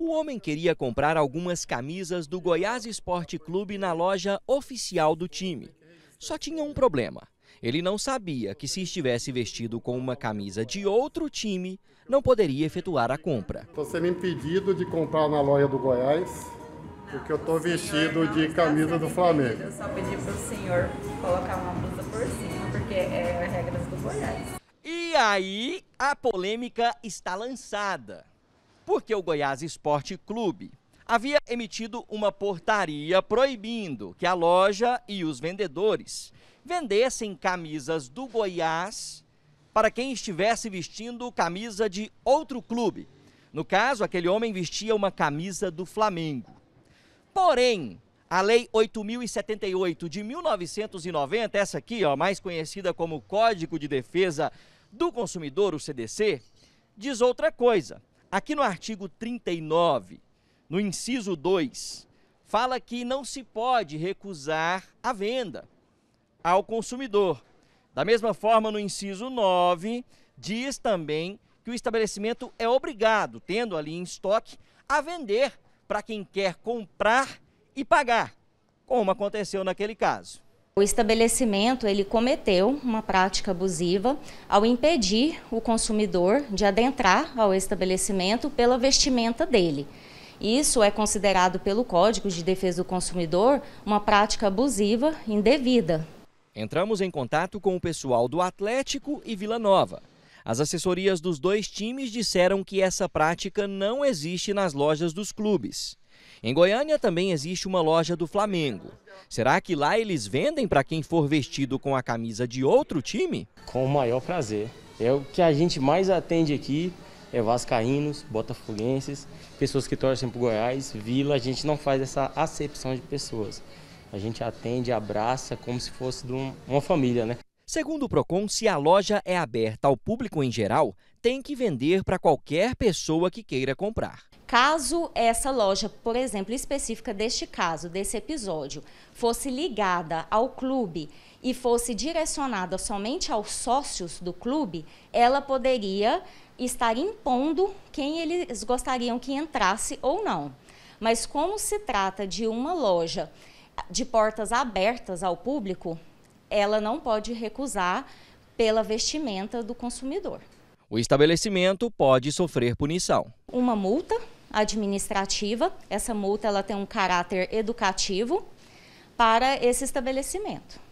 O homem queria comprar algumas camisas do Goiás Esporte Clube na loja oficial do time. Só tinha um problema. Ele não sabia que se estivesse vestido com uma camisa de outro time, não poderia efetuar a compra. Estou sendo impedido de comprar na loja do Goiás, porque eu estou vestido de camisa do Flamengo. Eu só pedi para o senhor colocar uma blusa por cima, porque é regras do Goiás. E aí, a polêmica está lançada porque o Goiás Esporte Clube havia emitido uma portaria proibindo que a loja e os vendedores vendessem camisas do Goiás para quem estivesse vestindo camisa de outro clube. No caso, aquele homem vestia uma camisa do Flamengo. Porém, a Lei 8078 de 1990, essa aqui, ó, mais conhecida como Código de Defesa do Consumidor, o CDC, diz outra coisa. Aqui no artigo 39, no inciso 2, fala que não se pode recusar a venda ao consumidor. Da mesma forma, no inciso 9, diz também que o estabelecimento é obrigado, tendo ali em estoque, a vender para quem quer comprar e pagar, como aconteceu naquele caso. O estabelecimento ele cometeu uma prática abusiva ao impedir o consumidor de adentrar ao estabelecimento pela vestimenta dele. Isso é considerado pelo Código de Defesa do Consumidor uma prática abusiva indevida. Entramos em contato com o pessoal do Atlético e Vila Nova. As assessorias dos dois times disseram que essa prática não existe nas lojas dos clubes. Em Goiânia também existe uma loja do Flamengo. Será que lá eles vendem para quem for vestido com a camisa de outro time? Com o maior prazer. É o que a gente mais atende aqui é vascaínos, botafoguenses, pessoas que torcem para Goiás, Vila, a gente não faz essa acepção de pessoas. A gente atende, abraça como se fosse de uma família, né? Segundo o Procon, se a loja é aberta ao público em geral, tem que vender para qualquer pessoa que queira comprar. Caso essa loja, por exemplo, específica deste caso, desse episódio, fosse ligada ao clube e fosse direcionada somente aos sócios do clube, ela poderia estar impondo quem eles gostariam que entrasse ou não. Mas como se trata de uma loja de portas abertas ao público, ela não pode recusar pela vestimenta do consumidor. O estabelecimento pode sofrer punição. Uma multa administrativa, essa multa ela tem um caráter educativo para esse estabelecimento.